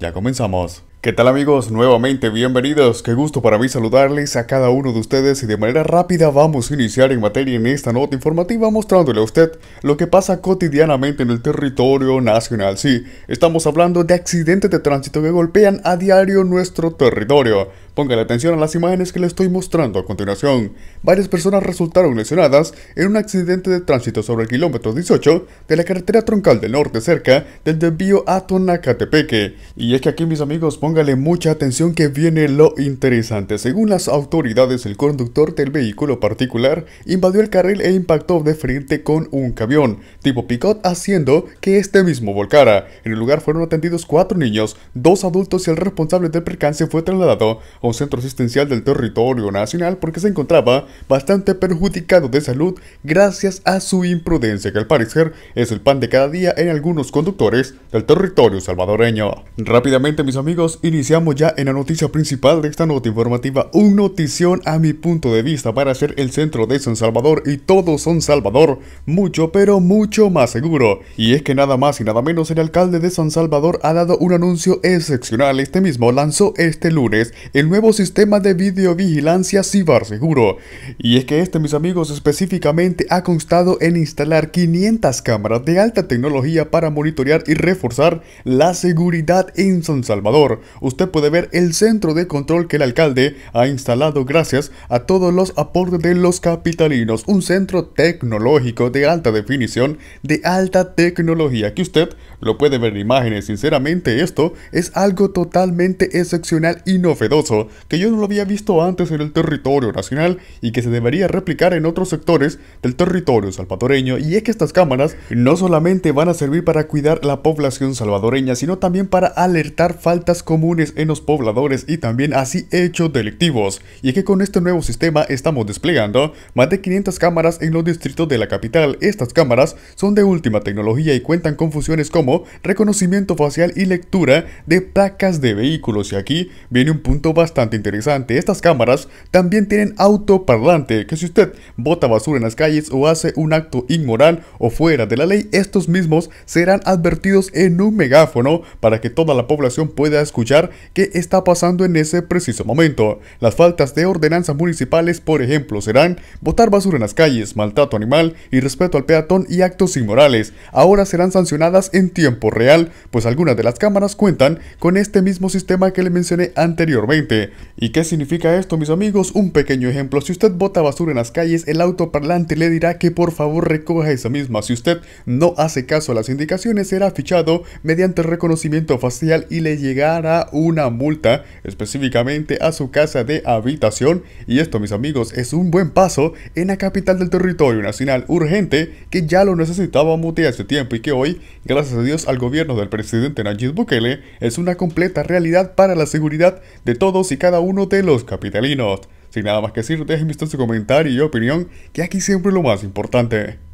ya comenzamos. ¿Qué tal amigos? Nuevamente bienvenidos. Qué gusto para mí saludarles a cada uno de ustedes y de manera rápida vamos a iniciar en materia en esta nota informativa mostrándole a usted lo que pasa cotidianamente en el territorio nacional. Sí, estamos hablando de accidentes de tránsito que golpean a diario nuestro territorio. Póngale atención a las imágenes que le estoy mostrando a continuación. Varias personas resultaron lesionadas en un accidente de tránsito sobre el kilómetro 18 de la carretera troncal del norte cerca del desvío a Tonacatepeque. Y y es que aquí mis amigos, póngale mucha atención que viene lo interesante. Según las autoridades, el conductor del vehículo particular invadió el carril e impactó de frente con un camión tipo picot haciendo que este mismo volcara. En el lugar fueron atendidos cuatro niños, dos adultos y el responsable del percance fue trasladado a un centro asistencial del territorio nacional porque se encontraba bastante perjudicado de salud gracias a su imprudencia que al parecer es el pan de cada día en algunos conductores del territorio salvadoreño. Rápidamente mis amigos, iniciamos ya en la noticia principal de esta nota informativa, un notición a mi punto de vista para hacer el centro de San Salvador y todo San Salvador mucho pero mucho más seguro. Y es que nada más y nada menos el alcalde de San Salvador ha dado un anuncio excepcional, este mismo lanzó este lunes el nuevo sistema de videovigilancia Cibar Seguro. Y es que este mis amigos específicamente ha constado en instalar 500 cámaras de alta tecnología para monitorear y reforzar la seguridad en San Salvador, usted puede ver el centro de control que el alcalde ha instalado gracias a todos los aportes de los capitalinos, un centro tecnológico de alta definición, de alta tecnología, que usted lo puede ver en imágenes. Sinceramente, esto es algo totalmente excepcional y novedoso, que yo no lo había visto antes en el territorio nacional y que se debería replicar en otros sectores del territorio salvadoreño. Y es que estas cámaras no solamente van a servir para cuidar la población salvadoreña, sino también para alertar alertar faltas comunes en los pobladores y también así hechos delictivos, y es que con este nuevo sistema estamos desplegando más de 500 cámaras en los distritos de la capital. Estas cámaras son de última tecnología y cuentan con funciones como reconocimiento facial y lectura de placas de vehículos. Y aquí viene un punto bastante interesante. Estas cámaras también tienen autoparlante, que si usted bota basura en las calles o hace un acto inmoral o fuera de la ley, estos mismos serán advertidos en un megáfono para que toda la población pueda escuchar qué está pasando en ese preciso momento. Las faltas de ordenanzas municipales, por ejemplo, serán botar basura en las calles, maltrato animal, irrespeto al peatón y actos inmorales. Ahora serán sancionadas en tiempo real, pues algunas de las cámaras cuentan con este mismo sistema que le mencioné anteriormente. ¿Y qué significa esto, mis amigos? Un pequeño ejemplo. Si usted bota basura en las calles, el autoparlante le dirá que por favor recoja esa misma. Si usted no hace caso a las indicaciones, será fichado mediante reconocimiento facial y le llegara una multa específicamente a su casa de habitación. Y esto, mis amigos, es un buen paso en la capital del territorio nacional urgente que ya lo necesitábamos de hace tiempo y que hoy, gracias a Dios al gobierno del presidente Nayib Bukele, es una completa realidad para la seguridad de todos y cada uno de los capitalinos. Sin nada más que decir, déjenme visto su comentario y opinión, que aquí siempre lo más importante.